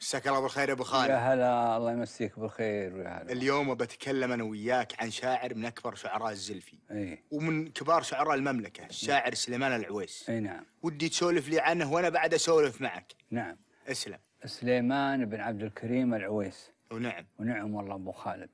مساك الله بالخير يا ابو خالد يا هلا الله يمسيك بالخير ويا هلا اليوم بتكلم انا وياك عن شاعر من اكبر شعراء الزلفي ايه ومن كبار شعراء المملكه الشاعر سليمان العويس اي نعم ودي تسولف لي عنه وانا بعد اسولف معك نعم اسلم سليمان بن عبد الكريم العويس ونعم ونعم والله ابو خالد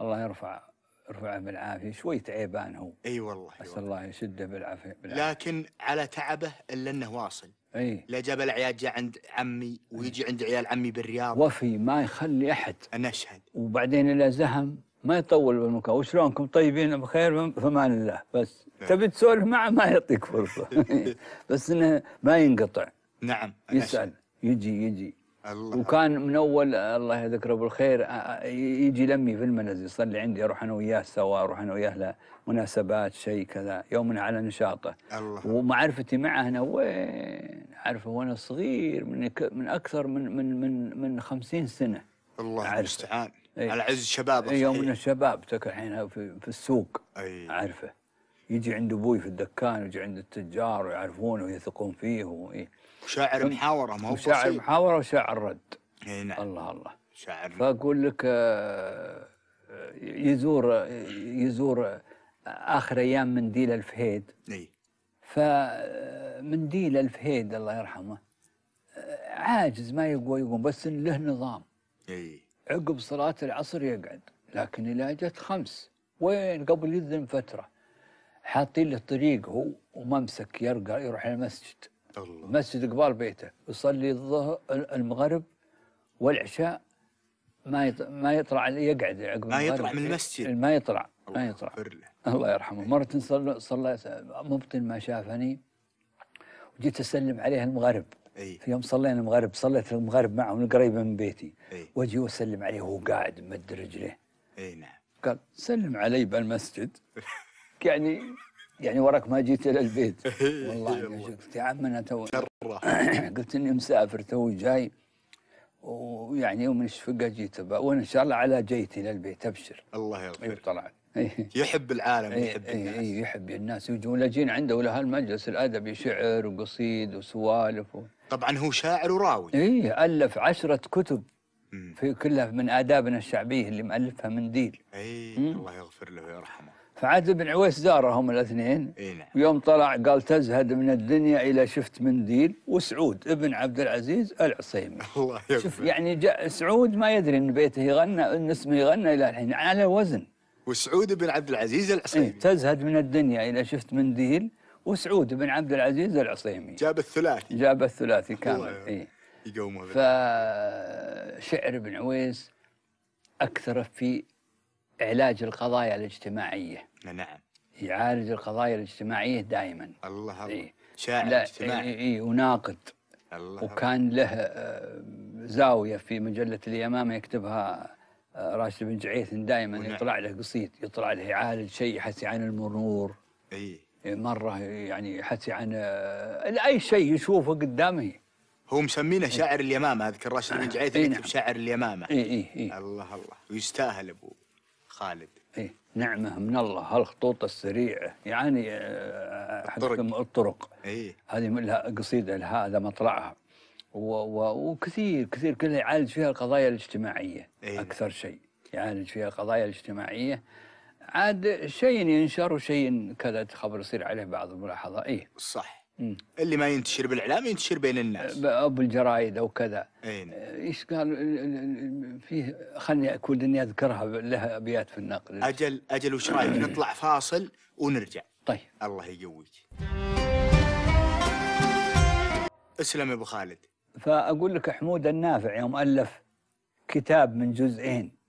الله يرفع رفعه بالعافيه شوي تعبان هو اي والله اسال الله يشده بالعافيه لكن على تعبه الا انه واصل اي لا جاب العيال جاء عند عمي ويجي عند عيال عمي بالرياض وفي ما يخلي احد انا اشهد وبعدين اذا زهم ما يطول بالمكان وشلونكم طيبين بخير فمان الله بس نعم. تبي تسولف معه ما يعطيك فرصه بس انه ما ينقطع نعم يسال يجي يجي الله وكان من اول الله يذكره بالخير يجي لمي في المنزل يصلي عندي اروح انا وياه سوا اروح انا وياه لمناسبات شيء كذا يومنا على نشاطه الله ومعرفتي معه انا وين اعرفه وانا صغير من من اكثر من من من من 50 سنه الله المستعان ايه على عز شبابه ايه يومنا شباب الحين في, في السوق ايه اعرفه يجي عند ابوي في الدكان ويجي عند التجار ويعرفونه ويثقون فيه وإيه شاعر محاوره ما هو شاعر محاوره وشاعر رد اي نعم الله الله شاعر فاقول لك آه، يزور يزور اخر ايام منديل الفهيد اي فمنديل آه، الفهيد الله يرحمه آه، عاجز ما يقوى يقوم بس له نظام اي عقب صلاه العصر يقعد لكن الى جت خمس وين قبل يذن فتره حاطين له طريق هو وممسك يرقى يروح المسجد الله. مسجد قبال بيته يصلي الظهر المغرب والعشاء ما يط... ما يطلع يقعد عقب ما يطلع من المسجد ما يطلع ما يطلع الله, الله يرحمه مرة صلى صلى مبطن ما شافني وجيت اسلم عليه المغرب أي. في يوم صلينا المغرب صليت المغرب معه من قريبه من بيتي أي. واجي واسلم عليه وهو قاعد ممد رجله اي نعم قال سلم علي بالمسجد يعني يعني وراك ما جيت الى البيت والله انا يا عم انا تو قلت اني مسافر تو جاي ويعني يوم الشفقه جيت وانا ان شاء الله على جيتي الى البيت ابشر الله يغفرك أيوة، طلعت يحب العالم إيه، يحب إيه، الناس إيه، يحب الناس يجون لاجين عنده ولا هالمجلس الادبي شعر وقصيد وسوالف و... طبعا هو شاعر وراوي اي الف عشرة كتب في كلها من ادابنا الشعبيه اللي مالفها منديل اي الله يغفر له ويرحمه فعاد بن عويس زارهم الاثنين إيه؟ ويوم طلع قال تزهد من الدنيا الى شفت منديل وسعود ابن عبد العزيز العصيمي الله يبقى. شوف يعني جاء سعود ما يدري ان بيته يغنى ان اسمه يغنى الى الحين على وزن وسعود بن عبد العزيز العصيمي إيه تزهد من الدنيا الى شفت منديل وسعود بن عبد العزيز العصيمي جاب الثلاثي جاب الثلاثي كامل اي يقومه فشعر بن عويس اكثر في علاج القضايا الاجتماعية نعم يعالج القضايا الاجتماعية دائما الله الله إيه. شاعر اجتماعي إيه إيه وناقد الله وكان له آه، زاوية في مجلة اليمامة يكتبها آه، راشد بن جعيث دائما يطلع له قصيد يطلع له يعالج شيء يحسي عن المرور اي إيه، مرة يعني يحسي عن آه، أي شيء يشوفه قدامه هو مسمينه شاعر اليمامة أذكر راشد بن إيه. جعيث إيه، يكتب نعم. شاعر اليمامة اي اي اي الله الله ويستاهل أبوه خالد إيه نعمة من الله هالخطوط السريعة يعني آه، الطرق, الطرق إيه هذه لها قصيدة لها هذا مطلعها وكثير كثير كلها يعالج فيها القضايا الاجتماعية إيه أكثر شيء يعالج فيها القضايا الاجتماعية عاد شيء ينشر وشيء كذا خبر يصير عليه بعض الملاحظة إيه صح اللي ما ينتشر بالاعلام ينتشر بين الناس ابو الجرايد او كذا إيه. ايش قال فيه خلني اكون اني اذكرها لها ابيات في النقل اجل اجل وش رايك نطلع فاصل ونرجع طيب الله يقويك اسلم يا ابو خالد فاقول لك حمود النافع يوم الف كتاب من جزئين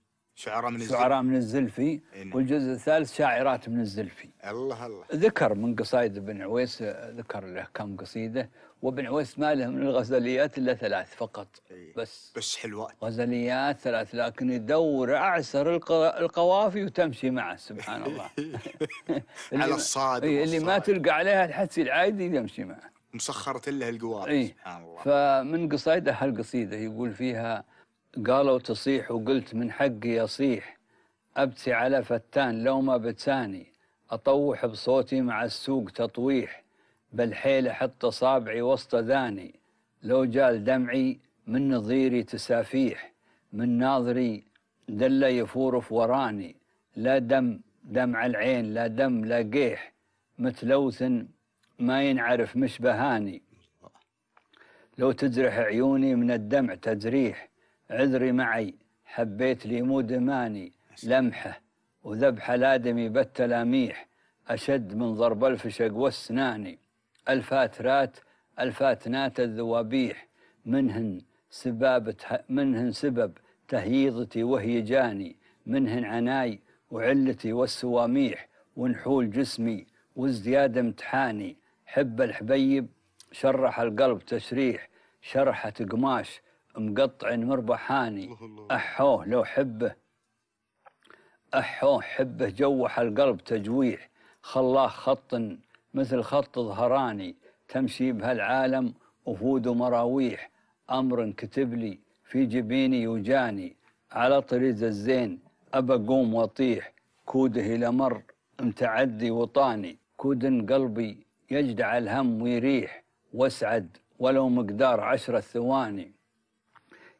شعراء من الزلفي شعراء من الزلفي إيه؟ نعم. والجزء الثالث شاعرات من الزلفي الله الله ذكر من قصائد ابن عويس ذكر له كم قصيده وابن عويس ما له من الغزليات الا ثلاث فقط إيه. بس بس حلوات غزليات ثلاث لكن يدور اعسر القوافي وتمشي معه سبحان الله على الصاد اللي, إيه، اللي ما تلقى عليها الحسي العادي يمشي معه مسخرت له القوافي إيه. سبحان الله فمن قصائده هالقصيده يقول فيها قالوا تصيح وقلت من حقي أصيح أبتي على فتان لو ما بتاني أطوح بصوتي مع السوق تطويح بالحيل أحط أصابعي وسط ذاني لو جال دمعي من نظيري تسافيح من ناظري دله يفورف وراني لا دم دمع العين لا دم لا قيح متلوث ما ينعرف مشبهاني لو تجرح عيوني من الدمع تجريح عذري معي حبيت لي مو دماني لمحه وذبح الادمي بالتلاميح اشد من ضرب الفشق والسناني الفاترات الفاتنات الذوابيح منهن سباب منهن سبب تهييضتي وهيجاني منهن عناي وعلتي والسواميح ونحول جسمي وازدياد امتحاني حب الحبيب شرح القلب تشريح شرحة قماش مقطع مربحاني أحوه لو حبه أحوه حبه جوح القلب تجويح خلاه خط مثل خط ظهراني تمشي بهالعالم وفود مراويح أمر كتب لي في جبيني وجاني على طريز الزين أبى قوم وأطيح كوده إلى مر متعدي وطاني كود قلبي يجدع الهم ويريح واسعد ولو مقدار عشرة ثواني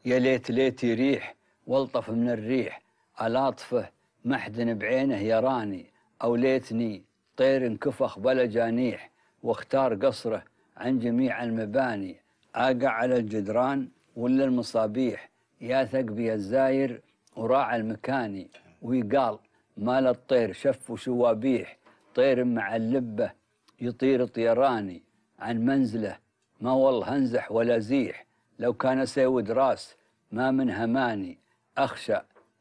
يا ليت ليتي ريح والطف من الريح ألاطفه محدن بعينه يراني أو ليتني طير انكفخ بلا جانيح واختار قصره عن جميع المباني أقع على الجدران ولا المصابيح يا ثقبي الزاير وراعى المكاني ويقال مال الطير شف وشوابيح طير مع اللبة يطير طيراني عن منزله ما والله انزح ولا زيح لو كان سيود راس ما من هماني أخشى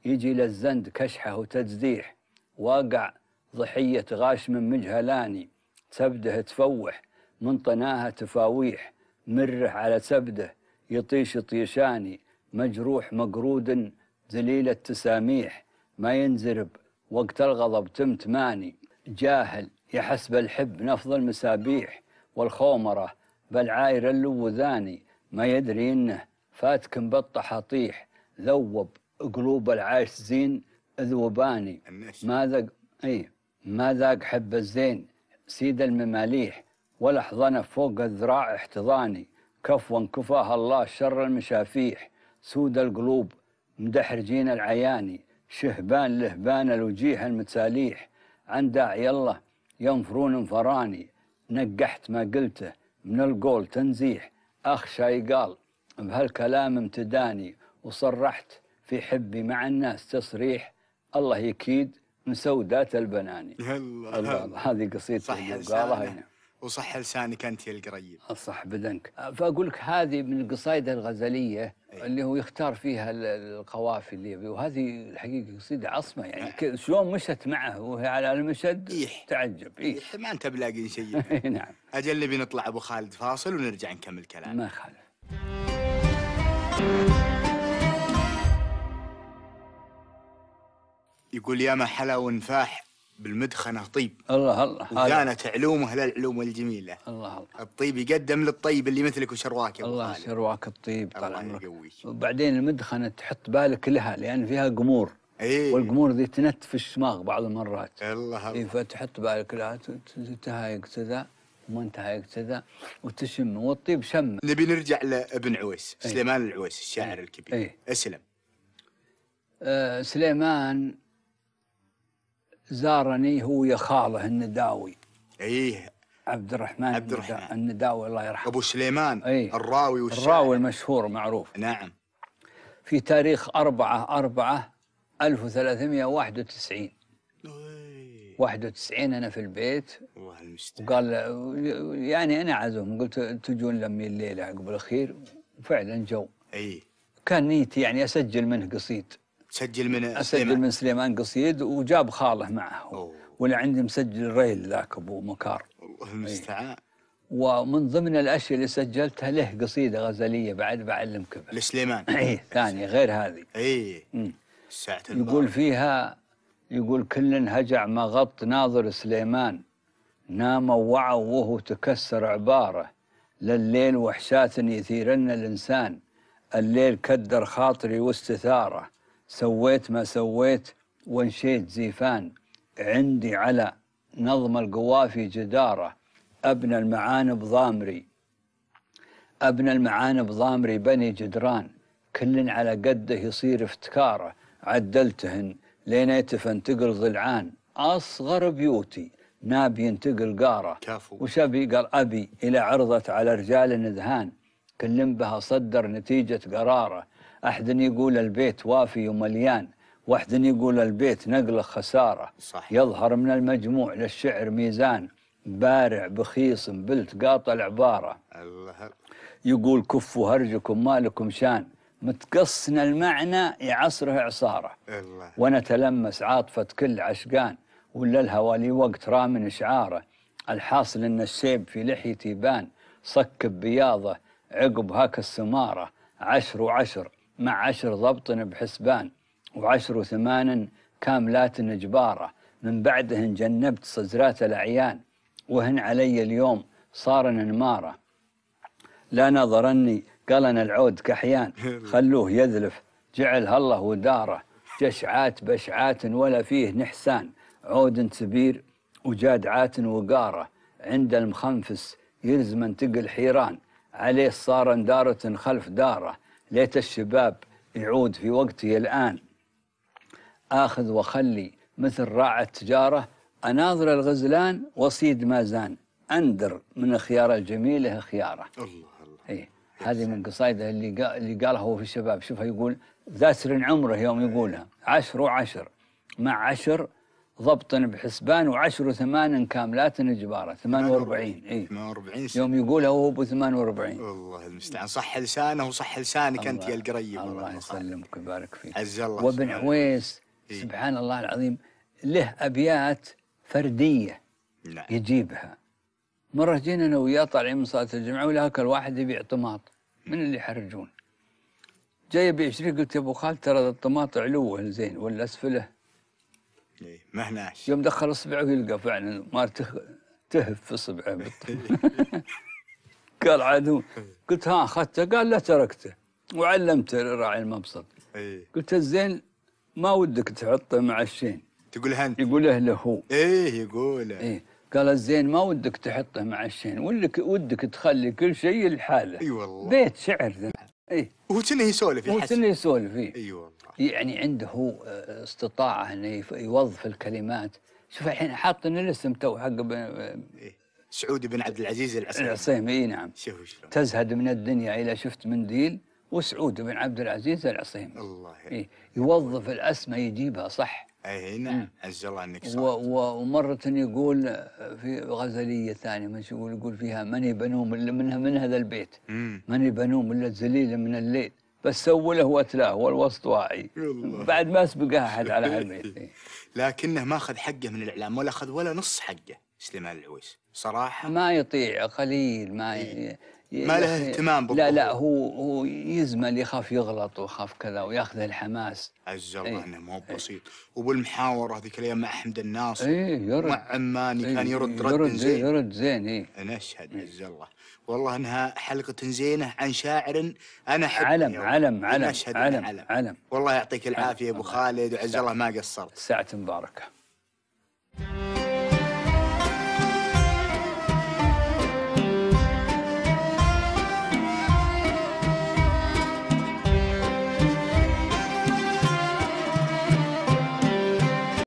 يجي للزند كشحه وتزديح واقع ضحية غاش من مجهلاني تبده تفوح من طناها تفاويح مره على سبده يطيش طيشاني مجروح مقرود ذليل التساميح ما ينزرب وقت الغضب تمتماني جاهل يحسب الحب نفض المسابيح والخومرة بل عاير اللوذاني ما يدري إنه فاتك مبطح حطيح ذوب قلوب العاش زين ذوباني ما ذاق اي ما ذاق حب الزين سيد المماليح ولا حضنه فوق الذراع احتضاني كفوا كفاه الله شر المشافيح سود القلوب مدحرجين العياني شهبان لهبان الوجيه المتساليح عن داعي الله ينفرون انفراني نقحت ما قلته من القول تنزيح أخ قال بهالكلام امتداني وصرحت في حبي مع الناس تصريح الله يكيد مسودات البناني هلا هذه قصيدة صح قالها هنا وصح لسانك انت يا القريب صح بدنك فاقول لك هذه من القصائد الغزليه أيه. اللي هو يختار فيها القوافي اللي يبي وهذه الحقيقه قصيده عصمه يعني نعم. شلون مشت معه وهي على المشد إيه. تعجب إيه. إيه ما انت بلاقي شيء إيه، نعم اجل بنطلع ابو خالد فاصل ونرجع نكمل كلام ما خالف يقول يا حلا ونفاح بالمدخنة طيب الله الله وكانت علومه للعلوم الجميلة الله الله الطيب يقدم للطيب اللي مثلك وشرواك يا الله شرواك الطيب طال عمرك وبعدين المدخنة تحط بالك لها لأن فيها قمور ايه والقمور ذي تنتف الشماغ بعض المرات الله الله إيه، فتحط بالك لها تهايق كذا وما انتهى كذا وتشم والطيب شم نبي نرجع لابن عويس أيه. سليمان العويس الشاعر أيه. الكبير أيه. اسلم آه سليمان زارني هو يا خاله النداوي ايه عبد الرحمن عبد الرحمن النداوي الله يرحمه ابو سليمان ايه الراوي والشاعر الراوي المشهور معروف نعم في تاريخ 4 4 1391 91 انا في البيت الله المستعان وقال يعني انا عزوم قلت تجون لمي الليله عقب الاخير وفعلا جو اي كان نيتي يعني اسجل منه قصيد تسجل من اسجل من سليمان قصيد وجاب خاله معه أوه. عندي مسجل الريل ذاك ابو مكار الله إيه. المستعان ومن ضمن الاشياء اللي سجلتها له قصيده غزليه بعد بعلمك بها لسليمان اي ثانيه غير هذه اي ساعة يقول فيها يقول كل هجع ما غط ناظر سليمان نام وعوا وهو تكسر عباره لليل وحشات يثيرن الانسان الليل كدر خاطري واستثاره سويت ما سويت وانشيت زيفان عندي على نظم القوافي جدارة أبنى المعانب ضامري أبنى المعانب ضامري بني جدران كل على قده يصير افتكاره عدلتهن لين يتفن تقل ضلعان أصغر بيوتي ناب ينتقل قارة كافو وشبي قال أبي إلى عرضت على رجال النذهان كل بها صدر نتيجة قراره أحد يقول البيت وافي ومليان واحد يقول البيت نقله خسارة صح. يظهر من المجموع للشعر ميزان بارع بخيص بلت قاطع العبارة الله. يقول كفوا هرجكم مالكم شان متقصنا المعنى يعصره إعصاره الله. ونتلمس عاطفة كل عشقان ولا الهوى لي وقت رامن إشعاره الحاصل إن السيب في لحيتي بان صك بياضه عقب هاك السمارة عشر وعشر مع عشر ضبط بحسبان وعشر ثمان كاملات إجبارة من بعدهن جنبت صزرات الأعيان وهن علي اليوم صارن نمارة لا نظرني قلن العود كحيان خلوه يذلف جعل الله وداره جشعات بشعات ولا فيه نحسان عود سبير وجادعات وقارة عند المخنفس يلزم تقل حيران عليه صار دارة خلف داره ليت الشباب يعود في وقتي الآن آخذ وخلي مثل راعى التجارة أناظر الغزلان وصيد ما زان أندر من خيار الجميلة خياره الله الله إيه هذه من قصائده اللي قال اللي قالها هو في الشباب شوفها يقول ذاسر عمره يوم يقولها عشر وعشر مع عشر ضبطا بحسبان وعشر ثمان كاملات اجبارا 48 اي 48 سنة. يوم يقولها وهو ابو 48 والله المستعان صح لسانه وصح لسانك انت يا القريب الله يسلمك ويبارك فيك عز الله وابن عويس إيه؟ سبحان الله العظيم له ابيات فرديه نعم. يجيبها مره جينا انا وياه طالعين من صلاه الجمعه ولا هكا الواحد يبيع طماط من اللي يحرجون جاي يبيع 20 قلت يا ابو خالد ترى الطماط علوه زين ولا اسفله إيه، ما هناش يوم دخل اصبعه يلقى فعلا ما تهف في اصبعه قال عاد قلت ها اخذته قال لا تركته وعلمته راعي المبسط إيه. قلت زين ما ودك تحطه مع الشين تقولها انت يقول له هو ايه يقوله ايه قال زين ما ودك تحطه مع الشين ولك ودك تخلي كل شيء لحاله اي والله بيت شعر ذا ايه هو كنه يسولف هو كنا يسولف إيه. ايوه يعني عنده آه، استطاعه انه يوظف الكلمات شوف الحين حاطين الاسم تو حق إيه؟ سعود بن عبد العزيز العصيمي العصيمي اي نعم شوف شلون تزهد من الدنيا الى شفت منديل وسعود بن عبد العزيز العصيمي الله يعني. إيه؟ يوظف الاسماء يجيبها صح اي نعم عز الله انك صادق ومره يقول في غزليه ثانيه من يقول يقول فيها ماني بنوم الا من, من هذا البيت ماني بنوم الا الزليل من الليل بس سوله واتلاه والوسط واعي بعد ما سبقها احد على هالبيت لكنه ما اخذ حقه من الاعلام ولا اخذ ولا نص حقه سليمان العويس صراحه ما يطيع قليل ما إيه. ما له يعني اهتمام بالضبط لا لا هو هو يزمل يخاف يغلط ويخاف كذا وياخذ الحماس عز الله ايه انه مو إيه. بسيط وبالمحاور هذيك الايام مع احمد الناصر ايه يرد مع عماني ايه كان يرد رد يرد زين يرد زين اي نشهد ايه عز الله والله انها حلقه زينه عن شاعر انا احبه علم علم علم نشهد علم, علم علم والله يعطيك العافيه ابو خالد وعز الله ما قصرت ساعه مباركه